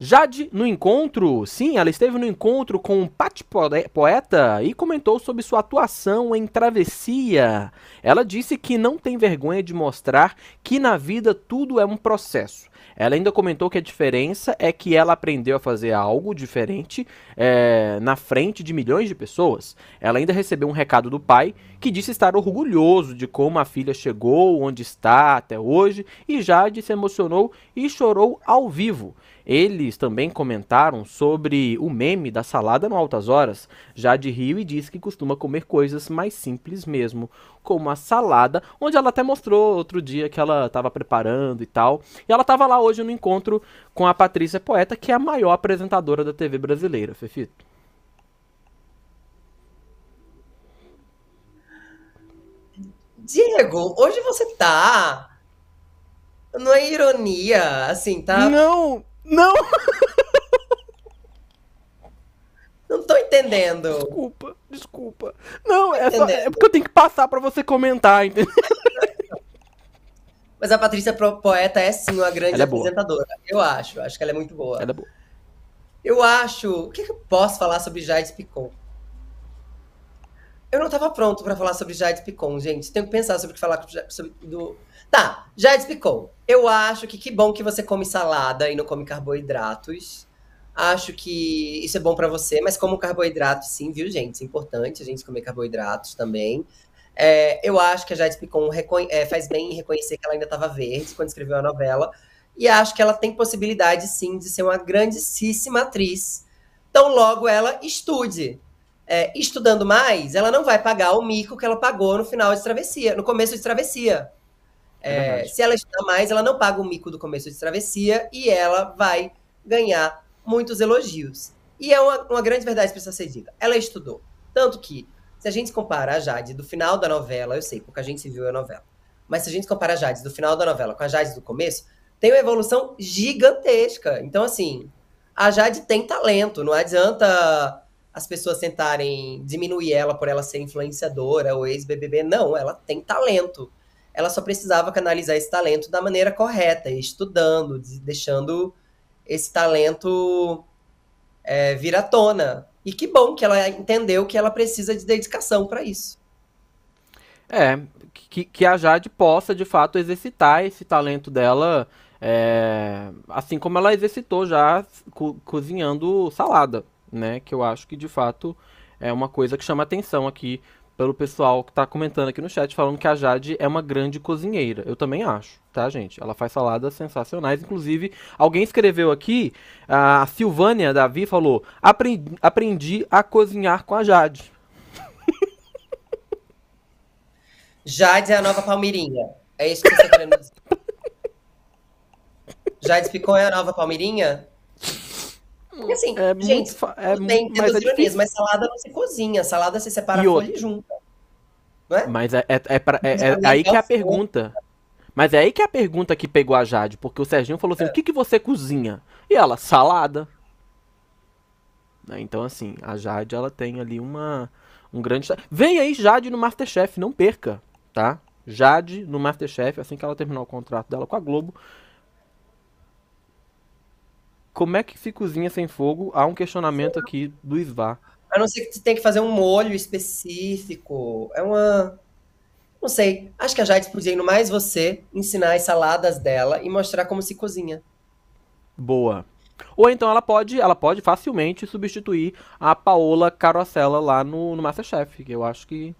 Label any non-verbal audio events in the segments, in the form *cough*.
Jade, no encontro, sim, ela esteve no encontro com um Pat Poeta e comentou sobre sua atuação em Travessia. Ela disse que não tem vergonha de mostrar que na vida tudo é um processo. Ela ainda comentou que a diferença é que ela aprendeu a fazer algo diferente é, na frente de milhões de pessoas. Ela ainda recebeu um recado do pai que disse estar orgulhoso de como a filha chegou, onde está até hoje, e Jade se emocionou e chorou ao vivo. Ele eles também comentaram sobre o meme da salada no Altas Horas. Já de Rio e diz que costuma comer coisas mais simples mesmo, como a salada, onde ela até mostrou outro dia que ela estava preparando e tal. E ela estava lá hoje no encontro com a Patrícia Poeta, que é a maior apresentadora da TV brasileira, Fefito. Diego, hoje você tá. Não é ironia, assim, tá? Não, não! *laughs* Não tô entendendo. Desculpa, desculpa. Não, é, só, é porque eu tenho que passar para você comentar, entendeu? Mas a Patrícia Poeta é sim uma grande é apresentadora. Boa. Eu acho, acho que ela é muito boa. Ela é boa. Eu acho. O que, é que eu posso falar sobre Jade Picon? Eu não estava pronto para falar sobre Jade Picon, gente. Tenho que pensar sobre o que falar sobre, do. Tá, Jade Picon. Eu acho que que bom que você come salada e não come carboidratos. Acho que isso é bom para você, mas como carboidrato, sim, viu, gente? É importante a gente comer carboidratos também. É, eu acho que a Jade Picon é, faz bem em reconhecer que ela ainda estava verde quando escreveu a novela. E acho que ela tem possibilidade, sim, de ser uma grandíssima atriz. Então, logo ela estude é, estudando mais, ela não vai pagar o mico que ela pagou no final de travessia, no começo de travessia. É, é se ela estudar mais, ela não paga o mico do começo de travessia e ela vai ganhar muitos elogios. E é uma, uma grande verdade para essa ser dita. Ela estudou. Tanto que, se a gente compara a Jade do final da novela, eu sei, porque a gente viu a novela, mas se a gente compara a Jade do final da novela com a Jade do começo, tem uma evolução gigantesca. Então, assim, a Jade tem talento, não adianta as pessoas tentarem diminuir ela por ela ser influenciadora ou ex-BBB. Não, ela tem talento. Ela só precisava canalizar esse talento da maneira correta, estudando, deixando esse talento é, vir à tona. E que bom que ela entendeu que ela precisa de dedicação para isso. É, que, que a Jade possa de fato exercitar esse talento dela, é, assim como ela exercitou já co cozinhando salada né? Que eu acho que de fato é uma coisa que chama atenção aqui pelo pessoal que está comentando aqui no chat falando que a Jade é uma grande cozinheira. Eu também acho, tá, gente? Ela faz saladas sensacionais. Inclusive, alguém escreveu aqui, a Silvânia Davi falou: aprendi, aprendi a cozinhar com a Jade. *laughs* Jade é a nova Palmeirinha. É isso que você tá querendo dizer. *laughs* Jade Picon é a nova Palmeirinha? Porque assim, é gente, muito, é tudo bem, mas, é, é mas salada não se cozinha, salada se separa e a folha e junta. É? Mas é, é, é, pra, é, é aí que é a pergunta. Mas é aí que é a pergunta que pegou a Jade, porque o Serginho falou assim: é. o que, que você cozinha? E ela, salada. Né, então, assim, a Jade ela tem ali uma um grande. Vem aí Jade no Masterchef, não perca, tá? Jade no Masterchef, assim que ela terminar o contrato dela com a Globo, como é que se cozinha sem fogo? Há um questionamento aqui do Isvar. A não ser que você tenha que fazer um molho específico. É uma. Não sei. Acho que a Jade podia no mais você ensinar as saladas dela e mostrar como se cozinha. Boa. Ou então ela pode, ela pode facilmente substituir a Paola Carosella lá no, no Masterchef, que eu acho que,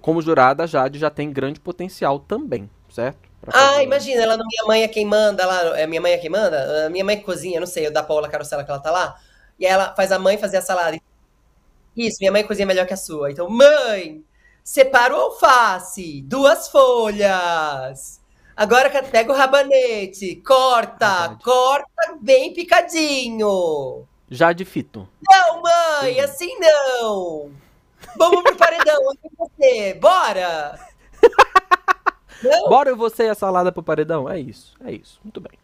como jurada, a Jade já tem grande potencial também, certo? Ah, imagina, ela minha mãe é quem manda lá, é minha mãe é quem manda? Ah, minha mãe cozinha, não sei, eu da Paula Carosella que ela tá lá, e ela faz a mãe fazer a salada. Isso, minha mãe cozinha melhor que a sua. Então, mãe, separa o alface, duas folhas. Agora pega o rabanete, corta, Verdade. corta bem picadinho. Já de fito. Não, mãe, Sim. assim não. Vamos pro paredão, assim você, bora. *laughs* Bora Bora você e a salada pro paredão? É isso, é isso. Muito bem.